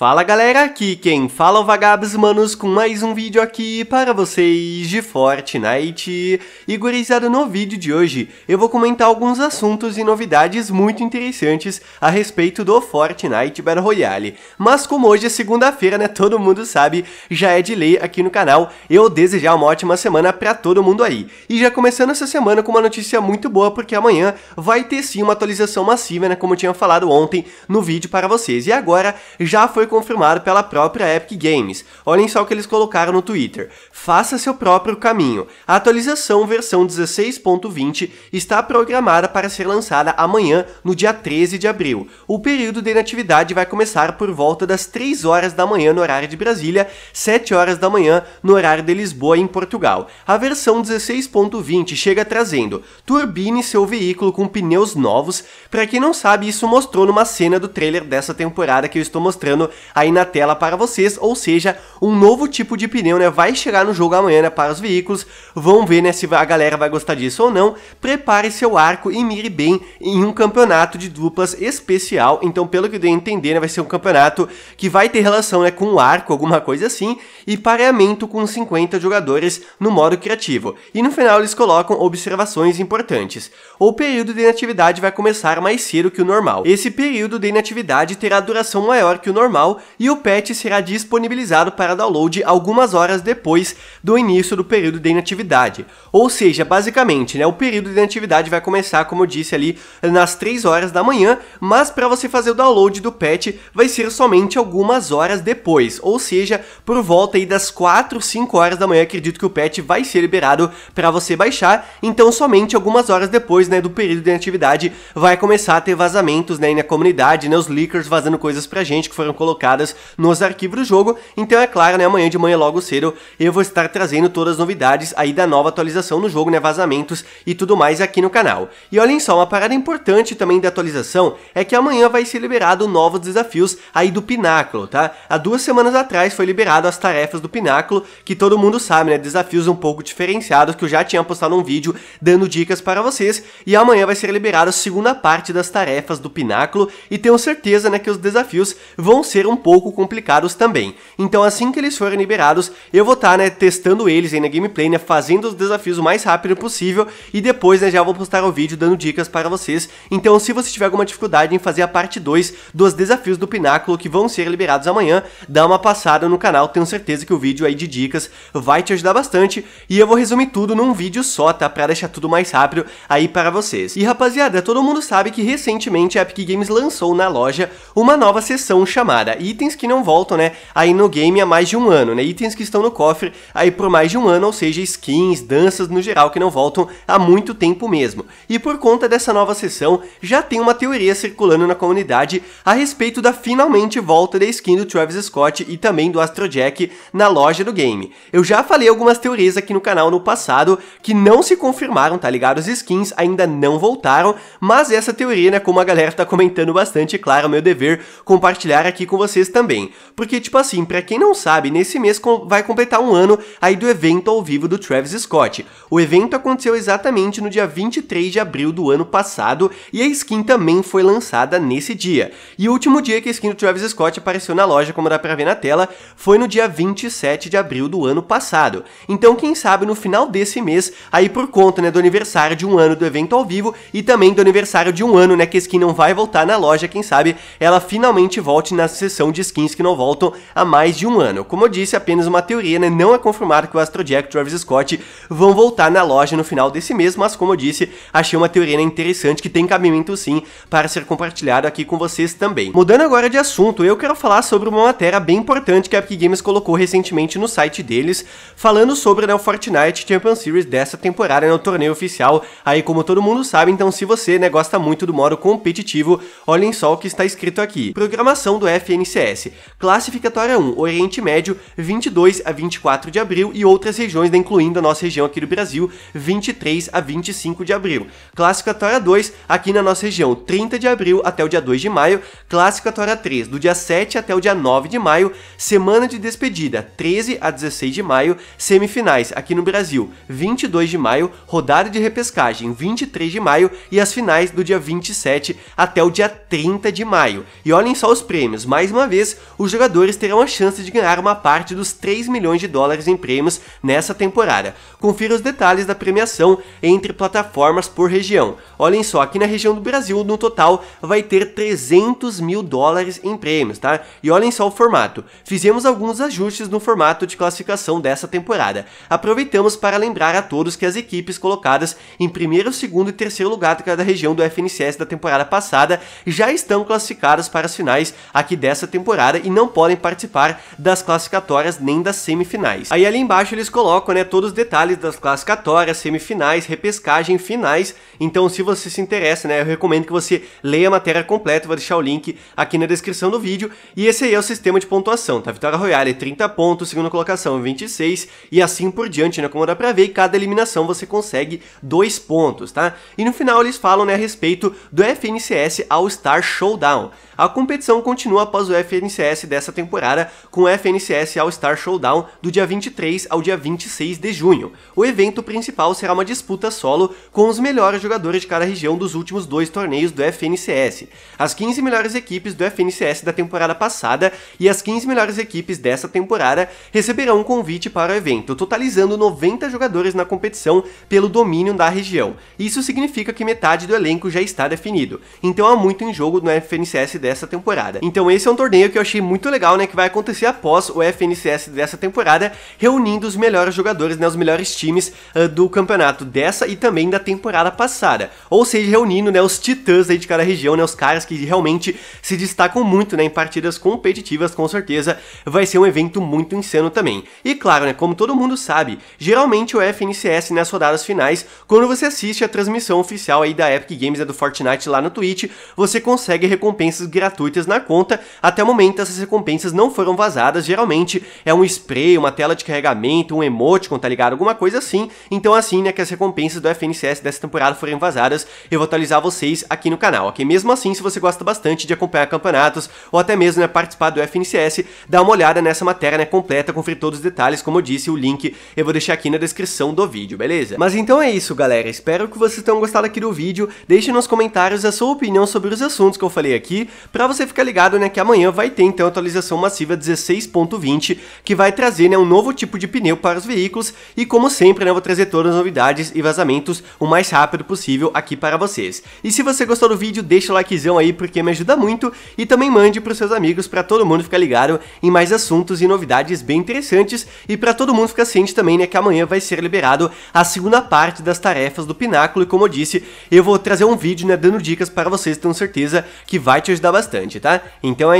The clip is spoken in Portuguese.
Fala galera, aqui quem fala é o Vagabos Manos com mais um vídeo aqui para vocês de Fortnite. E gurizada, no vídeo de hoje eu vou comentar alguns assuntos e novidades muito interessantes a respeito do Fortnite Battle Royale. Mas como hoje é segunda-feira, né, todo mundo sabe, já é de lei aqui no canal, eu desejar uma ótima semana para todo mundo aí. E já começando essa semana com uma notícia muito boa, porque amanhã vai ter sim uma atualização massiva, né, como eu tinha falado ontem no vídeo para vocês. E agora já foi confirmado pela própria Epic Games. Olhem só o que eles colocaram no Twitter. Faça seu próprio caminho. A atualização versão 16.20 está programada para ser lançada amanhã, no dia 13 de abril. O período de inatividade vai começar por volta das 3 horas da manhã no horário de Brasília, 7 horas da manhã no horário de Lisboa, em Portugal. A versão 16.20 chega trazendo: turbine seu veículo com pneus novos. Para quem não sabe, isso mostrou numa cena do trailer dessa temporada que eu estou mostrando aí na tela para vocês, ou seja, um novo tipo de pneu, né, vai chegar no jogo amanhã, né, para os veículos, vão ver, né, se a galera vai gostar disso ou não, prepare seu arco e mire bem em um campeonato de duplas especial, então pelo que eu dei a entender, né, vai ser um campeonato que vai ter relação, né, com o arco, alguma coisa assim, e pareamento com 50 jogadores no modo criativo, e no final eles colocam observações importantes. O período de inatividade vai começar mais cedo que o normal. Esse período de inatividade terá duração maior que o normal, normal e o patch será disponibilizado para download algumas horas depois do início do período de inatividade. Ou seja, basicamente, né, o período de inatividade vai começar, como eu disse ali, nas 3 horas da manhã, mas para você fazer o download do patch vai ser somente algumas horas depois, ou seja, por volta aí das 4, 5 horas da manhã, acredito que o patch vai ser liberado para você baixar, então somente algumas horas depois, né, do período de inatividade vai começar a ter vazamentos, né, na comunidade, né, os leakers vazando coisas pra gente que foram colocadas colocadas nos arquivos do jogo. Então é claro, né, amanhã de manhã logo cedo eu vou estar trazendo todas as novidades aí da nova atualização no jogo, né, vazamentos e tudo mais aqui no canal. E olhem só, uma parada importante também da atualização é que amanhã vai ser liberado novos desafios aí do Pináculo, tá? Há duas semanas atrás foi liberado as tarefas do Pináculo, que todo mundo sabe, né, desafios um pouco diferenciados que eu já tinha postado um vídeo dando dicas para vocês e amanhã vai ser liberada a segunda parte das tarefas do Pináculo e tenho certeza, né, que os desafios vão ser ser um pouco complicados também. Então assim que eles forem liberados, eu vou estar, tá, né, testando eles aí na gameplay, né, fazendo os desafios o mais rápido possível e depois, né, já vou postar o vídeo dando dicas para vocês. Então se você tiver alguma dificuldade em fazer a parte 2 dos desafios do Pináculo que vão ser liberados amanhã, dá uma passada no canal, tenho certeza que o vídeo aí de dicas vai te ajudar bastante e eu vou resumir tudo num vídeo só, tá, para deixar tudo mais rápido aí para vocês. E rapaziada, todo mundo sabe que recentemente a Epic Games lançou na loja uma nova sessão chamada cara, itens que não voltam, né, aí no game há mais de um ano, né, itens que estão no cofre aí por mais de um ano, ou seja, skins, danças no geral que não voltam há muito tempo mesmo. E por conta dessa nova sessão, já tem uma teoria circulando na comunidade a respeito da finalmente volta da skin do Travis Scott e também do Astro Jack na loja do game. Eu já falei algumas teorias aqui no canal no passado que não se confirmaram, tá ligado? As skins ainda não voltaram, mas essa teoria, né, como a galera tá comentando bastante, é claro, é meu dever compartilhar aqui com vocês também. Porque, tipo assim, para quem não sabe, nesse mês vai completar um ano aí do evento ao vivo do Travis Scott. O evento aconteceu exatamente no dia 23 de abril do ano passado e a skin também foi lançada nesse dia. E o último dia que a skin do Travis Scott apareceu na loja, como dá pra ver na tela, foi no dia 27 de abril do ano passado. Então, quem sabe no final desse mês, aí por conta né, do aniversário de um ano do evento ao vivo e também do aniversário de um ano né, que a skin não vai voltar na loja, quem sabe ela finalmente volte nas aquisição de skins que não voltam há mais de um ano. Como eu disse, apenas uma teoria, né? Não é confirmado que o Astro Jack e Travis Scott vão voltar na loja no final desse mês, mas como eu disse, achei uma teoria né, interessante que tem cabimento sim para ser compartilhado aqui com vocês também. Mudando agora de assunto, eu quero falar sobre uma matéria bem importante que a Epic Games colocou recentemente no site deles, falando sobre né, o Fortnite Champion Series dessa temporada, né, torneio oficial, aí como todo mundo sabe, então se você né, gosta muito do modo competitivo, olhem só o que está escrito aqui. Programação do FN INCS. Classificatória 1, Oriente Médio, 22 a 24 de abril e outras regiões, né, incluindo a nossa região aqui do Brasil, 23 a 25 de abril. Classificatória 2, aqui na nossa região, 30 de abril até o dia 2 de maio. Classificatória 3, do dia 7 até o dia 9 de maio. Semana de despedida, 13 a 16 de maio. Semifinais, aqui no Brasil, 22 de maio. Rodada de repescagem, 23 de maio. E as finais do dia 27 até o dia 30 de maio. E olhem só os prêmios, mais mais uma vez, os jogadores terão a chance de ganhar uma parte dos 3 milhões de dólares em prêmios nessa temporada. Confira os detalhes da premiação entre plataformas por região. Olhem só, aqui na região do Brasil, no total, vai ter 300 mil dólares em prêmios, tá? E olhem só o formato. Fizemos alguns ajustes no formato de classificação dessa temporada. Aproveitamos para lembrar a todos que as equipes colocadas em primeiro, segundo e terceiro lugar da região do FNCS da temporada passada já estão classificadas para as finais aqui dessa dessa temporada e não podem participar das classificatórias nem das semifinais. Aí ali embaixo eles colocam, né, todos os detalhes das classificatórias, semifinais, repescagem, finais. Então, se você se interessa, né, eu recomendo que você leia a matéria completa, vou deixar o link aqui na descrição do vídeo. E esse aí é o sistema de pontuação, tá? Vitória Royale 30 é pontos, segunda colocação 26 e assim por diante, né, como dá pra ver, e cada eliminação você consegue dois pontos, tá? E no final eles falam, né, a respeito do FNCS All Star Showdown. A competição continua após o FNCS dessa temporada, com o FNCS All-Star Showdown do dia 23 ao dia 26 de junho. O evento principal será uma disputa solo com os melhores jogadores de cada região dos últimos dois torneios do FNCS, as 15 melhores equipes do FNCS da temporada passada e as 15 melhores equipes dessa temporada receberão um convite para o evento, totalizando 90 jogadores na competição pelo domínio da região. Isso significa que metade do elenco já está definido, então há muito em jogo no FNCS dessa temporada. Então esse é é um torneio que eu achei muito legal, né? Que vai acontecer após o FNCS dessa temporada, reunindo os melhores jogadores, né? Os melhores times uh, do campeonato dessa e também da temporada passada. Ou seja, reunindo, né? Os titãs aí de cada região, né? Os caras que realmente se destacam muito, né? Em partidas competitivas, com certeza. Vai ser um evento muito insano também. E claro, né? Como todo mundo sabe, geralmente o FNCS nas né, rodadas finais, quando você assiste a transmissão oficial aí da Epic Games, né? Do Fortnite lá no Twitch, você consegue recompensas gratuitas na conta, até o momento, essas recompensas não foram vazadas, geralmente é um spray, uma tela de carregamento, um emoticon, tá ligado? Alguma coisa assim. Então assim, né, que as recompensas do FNCS dessa temporada forem vazadas, eu vou atualizar vocês aqui no canal, ok? Mesmo assim, se você gosta bastante de acompanhar campeonatos, ou até mesmo, né, participar do FNCS, dá uma olhada nessa matéria, né, completa, conferir todos os detalhes, como eu disse, o link eu vou deixar aqui na descrição do vídeo, beleza? Mas então é isso, galera, espero que vocês tenham gostado aqui do vídeo, deixe nos comentários a sua opinião sobre os assuntos que eu falei aqui, pra você ficar ligado, né, que a amanhã vai ter então a atualização massiva 16.20, que vai trazer né, um novo tipo de pneu para os veículos e como sempre né, vou trazer todas as novidades e vazamentos o mais rápido possível aqui para vocês. E se você gostou do vídeo, deixa o likezão aí porque me ajuda muito e também mande para os seus amigos para todo mundo ficar ligado em mais assuntos e novidades bem interessantes e para todo mundo ficar ciente também né, que amanhã vai ser liberado a segunda parte das tarefas do Pináculo e como eu disse, eu vou trazer um vídeo né, dando dicas para vocês, tenho certeza que vai te ajudar bastante, tá? Então é